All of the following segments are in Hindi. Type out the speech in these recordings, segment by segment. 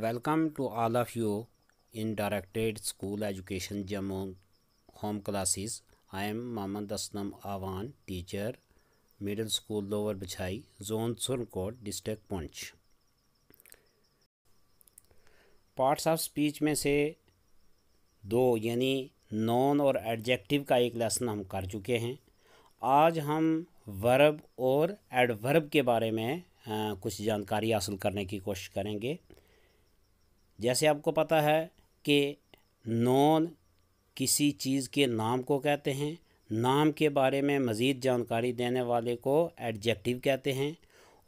welcome to all of you in directorate school education Jammu home classes I am Mohammad Aslam Awan teacher middle school lower Bichhai zone Surankote district Poonch parts of speech में से दो यानी नॉन और एडजेक्टिव का एक लेसन हम कर चुके हैं आज हम वर्ब और एडवर्ब के बारे में आ, कुछ जानकारी हासिल करने की कोशिश करेंगे जैसे आपको पता है कि नॉन किसी चीज़ के नाम को कहते हैं नाम के बारे में मज़ीद जानकारी देने वाले को एडजेक्टिव कहते हैं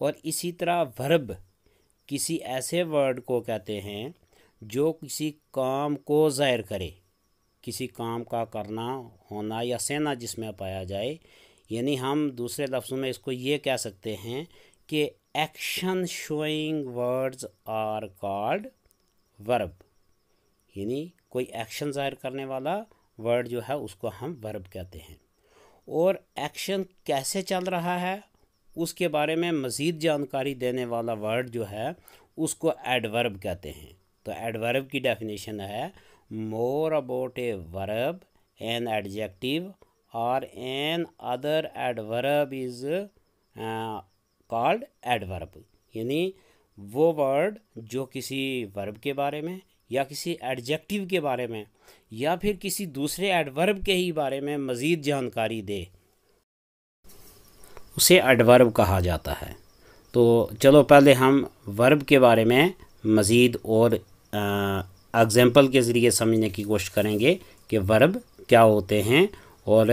और इसी तरह वर्ब किसी ऐसे वर्ड को कहते हैं जो किसी काम को ज़ाहिर करे किसी काम का करना होना या सेना जिसमें पाया जाए यानी हम दूसरे लफ्ज़ों में इसको ये कह सकते हैं कि action showing words are called verb यानी कोई एक्शन ज़ाहिर करने वाला वर्ड जो है उसको हम वर्ब कहते हैं और एक्शन कैसे चल रहा है उसके बारे में मज़ीद जानकारी देने वाला वर्ड जो है उसको एडवर्ब कहते हैं तो एडवर्ब की डेफिनेशन है more about a verb an adjective और another adverb is called adverb यानी वो वर्ड जो किसी वर्ब के बारे में या किसी एडजेक्टिव के बारे में या फिर किसी दूसरे एडवर्ब के ही बारे में मज़ीद जानकारी दे उसे एडवर्ब कहा जाता है तो चलो पहले हम वर्ब के बारे में मज़ीद और एग्ज़ाम्पल के ज़रिए समझने की कोशिश करेंगे कि वर्ब क्या होते हैं और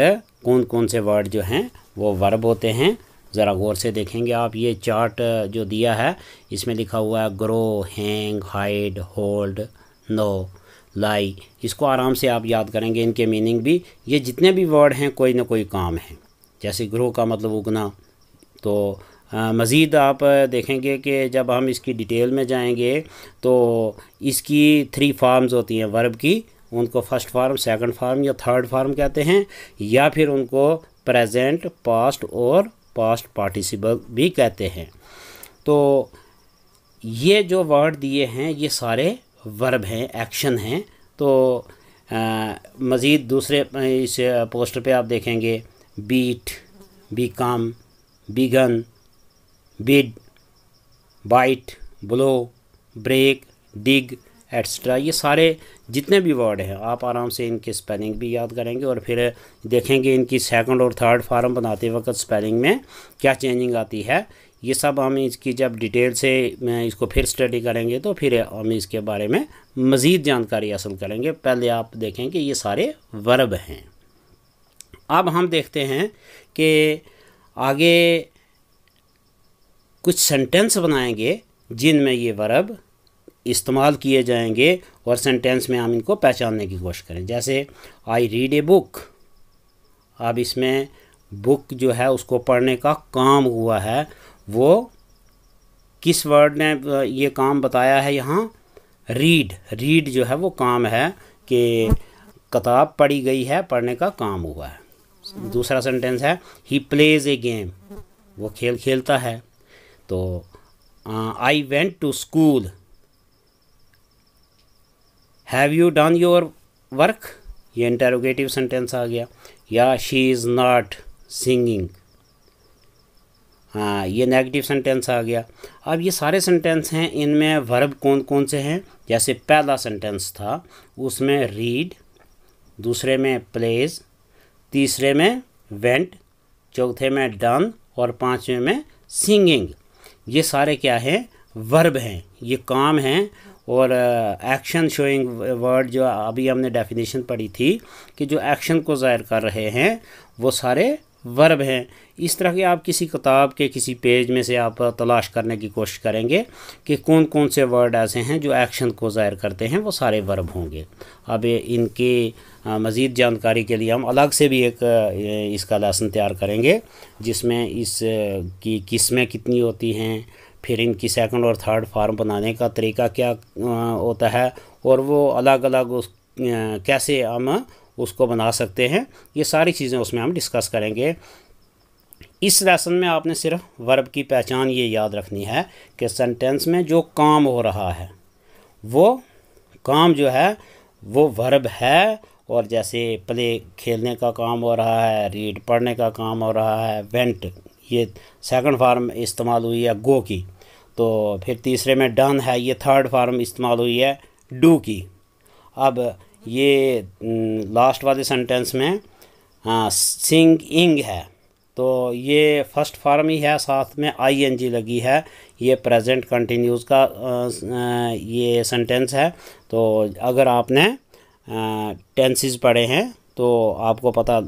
कौन कौन से वर्ड जो हैं वो वर्ब होते हैं ज़रा गौर से देखेंगे आप ये चार्ट जो दिया है इसमें लिखा हुआ है grow hang hide hold know lie इसको आराम से आप याद करेंगे इनके मीनिंग भी ये जितने भी वर्ड हैं कोई ना कोई काम है जैसे ग्रो का मतलब उगना तो मज़ीद आप देखेंगे कि जब हम इसकी डिटेल में जाएंगे तो इसकी थ्री फार्म्स होती हैं वर्ब की उनको फर्स्ट फार्म सेकंड फार्म या थर्ड फार्म कहते हैं या फिर उनको प्रेजेंट पास्ट और पास्ट पार्टिसिपल भी कहते हैं तो ये जो वर्ड दिए हैं ये सारे वर्ब हैं एक्शन हैं तो मज़ीद दूसरे इस पोस्टर पे आप देखेंगे beat be begin bid bite blow break dig etcetera ये सारे जितने भी वर्ड हैं आप आराम से इनकी स्पेलिंग भी याद करेंगे और फिर देखेंगे इनकी सेकंड और थर्ड फार्म बनाते वक्त स्पेलिंग में क्या चेंजिंग आती है ये सब हम इसकी जब डिटेल से इसको फिर स्टडी करेंगे तो फिर हम इसके बारे में मज़ीद जानकारी हासिल करेंगे पहले आप देखेंगे ये सारे वर्ब हैं अब हम देखते हैं कि आगे कुछ सेंटेंस बनाएंगे जिनमें ये वर्ब इस्तेमाल किए जाएंगे और सेंटेंस में हम इनको पहचानने की कोशिश करें जैसे आई रीड ए बुक अब इसमें बुक जो है उसको पढ़ने का काम हुआ है वो किस वर्ड ने ये काम बताया है यहाँ रीड रीड जो है वो काम है कि किताब पढ़ी गई है पढ़ने का काम हुआ है दूसरा सेंटेंस है ही प्लेज ए गेम वो खेल खेलता है तो I went to school have you done your work ये इंटेरोगेटिव सेंटेंस आ गया या शी इज़ नॉट सिंगिंग हाँ ये नेगेटिव सेंटेंस आ गया अब ये सारे सेंटेंस हैं इनमें वर्ब कौन कौन से हैं जैसे पहला सेंटेंस था उसमें रीड दूसरे में प्लेज तीसरे में वेंट चौथे में डन और पाँचवें में सिंगिंग ये सारे क्या हैं वर्ब हैं ये काम हैं और एक्शन शोइंग वर्ड जो अभी हमने डेफिनेशन पढ़ी थी कि जो एक्शन को ज़ाहिर कर रहे हैं वो सारे वर्ब हैं इस तरह के आप किसी किताब के किसी पेज में से आप तलाश करने की कोशिश करेंगे कि कौन कौन से वर्ड ऐसे हैं जो एक्शन को ज़ाहिर करते हैं वो सारे वर्ब होंगे अब इनके मज़ीद जानकारी के लिए हम अलग से भी एक इसका लेसन तैयार करेंगे जिसमें इस की किस्में कितनी होती हैं फिर इनकी सेकंड और थर्ड फार्म बनाने का तरीका क्या होता है और वो अलग अलग उस कैसे हम उसको बना सकते हैं ये सारी चीज़ें उसमें हम डिस्कस करेंगे इस लेसन में आपने सिर्फ वर्ब की पहचान ये याद रखनी है कि सेंटेंस में जो काम हो रहा है वो काम जो है वो वर्ब है और जैसे प्ले खेलने का काम हो रहा है रीड पढ़ने का काम हो रहा है वेंट ये सेकंड फार्म इस्तेमाल हुई है गो की तो फिर तीसरे में डन है ये थर्ड फार्म इस्तेमाल हुई है डू की अब ये लास्ट वाले सेंटेंस में हाँ सिंग इंग है तो ये फर्स्ट फार्म ही है साथ में आई एन जी लगी है ये प्रेजेंट कंटिन्यूस का ये सेंटेंस है तो अगर आपने टेंसेस पढ़े हैं तो आपको पता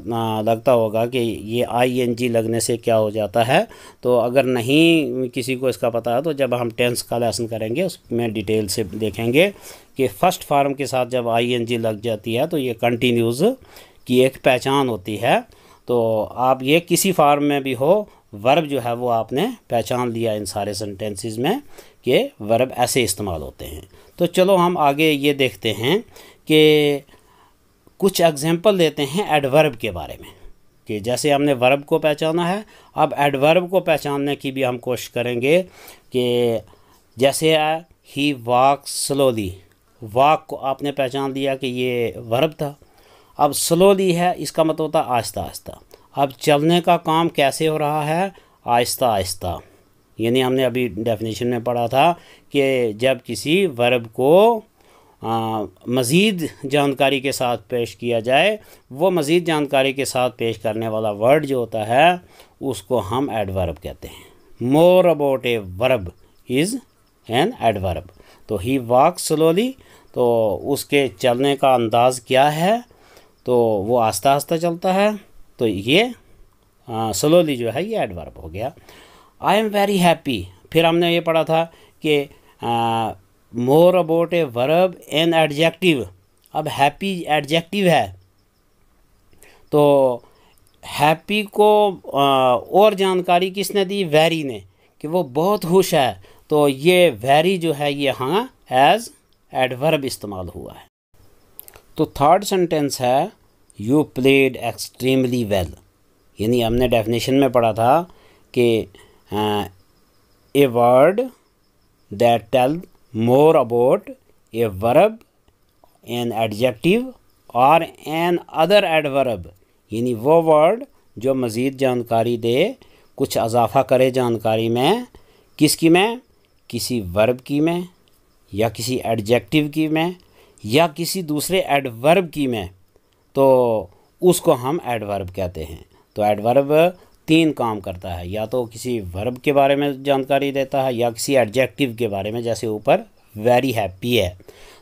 लगता होगा कि ये आई एन जी लगने से क्या हो जाता है तो अगर नहीं किसी को इसका पता है तो जब हम टेंस का लेसन करेंगे उसमें डिटेल से देखेंगे कि फ़र्स्ट फार्म के साथ जब आई एन जी लग जाती है तो ये कंटिन्यूज़ की एक पहचान होती है तो आप ये किसी फार्म में भी हो वर्ब जो है वो आपने पहचान लिया इन सारे सेंटेंसेस में कि वर्ब ऐसे इस्तेमाल होते हैं तो चलो हम आगे ये देखते हैं कि कुछ एग्जाम्पल देते हैं एडवर्ब के बारे में कि जैसे हमने वर्ब को पहचाना है अब एडवर्ब को पहचानने की भी हम कोशिश करेंगे कि जैसे ही वाक स्लोली वाक को आपने पहचान लिया कि ये वर्ब था अब स्लोली है इसका मतलब होता आहिस्ता आहिस्ता अब चलने का काम कैसे हो रहा है आहिस्ता आहिस्ता यानी हमने अभी डेफिनेशन में पढ़ा था कि जब किसी वर्ब को मज़ीद जानकारी के साथ पेश किया जाए वो मज़ीद जानकारी के साथ पेश करने वाला वर्ड जो होता है उसको हम एडवर्ब कहते हैं more about a verb is an adverb तो ही वॉक स्लोली तो उसके चलने का अंदाज़ क्या है तो वो आस्ता आस्ता चलता है तो ये स्लोली जो है ये एडवर्ब हो गया आई एम वेरी हैप्पी फिर हमने ये पढ़ा था कि more about a verb an adjective अब हैप्पी एडजेक्टिव है तो हैप्पी को और जानकारी किसने दी वेरी ने कि वो बहुत खुश है तो ये वेरी जो है ये हाँ एज एडवर्ब इस्तेमाल हुआ है तो थर्ड सेंटेंस है यू प्लेड एक्सट्रीमली वेल यानी हमने डेफिनेशन में पढ़ा था कि a word that tells more about a verb, an adjective और एन अदर एडवर्ब यानी वो वर्ड जो मज़ीद जानकारी दे कुछ अजाफा करे जानकारी में किसकी में किसी वर्ब की में या किसी एडजेक्टिव की में या किसी दूसरे एडवर्ब की में तो उसको हम एडवर्ब कहते हैं तो एडवर्ब तीन काम करता है या तो किसी वर्ब के बारे में जानकारी देता है या किसी एडजेक्टिव के बारे में जैसे ऊपर वेरी हैप्पी है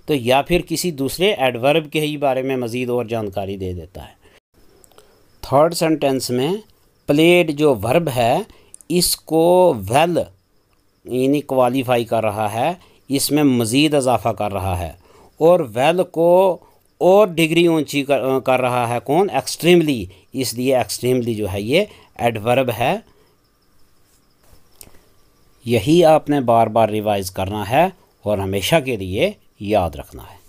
तो या फिर किसी दूसरे एडवर्ब के ही बारे में मज़ीद और जानकारी दे देता है थर्ड सेंटेंस में प्लेड जो वर्ब है इसको वेल well, यानी क्वालिफाई कर रहा है इसमें मज़ीद इजाफ़ा कर रहा है और वेल well को और डिग्री ऊंची कर, कर रहा है कौन एक्सट्रीमली इसलिए एक्सट्रीमली जो है ये एडवर्ब है यही आपने बार बार रिवाइज़ करना है और हमेशा के लिए याद रखना है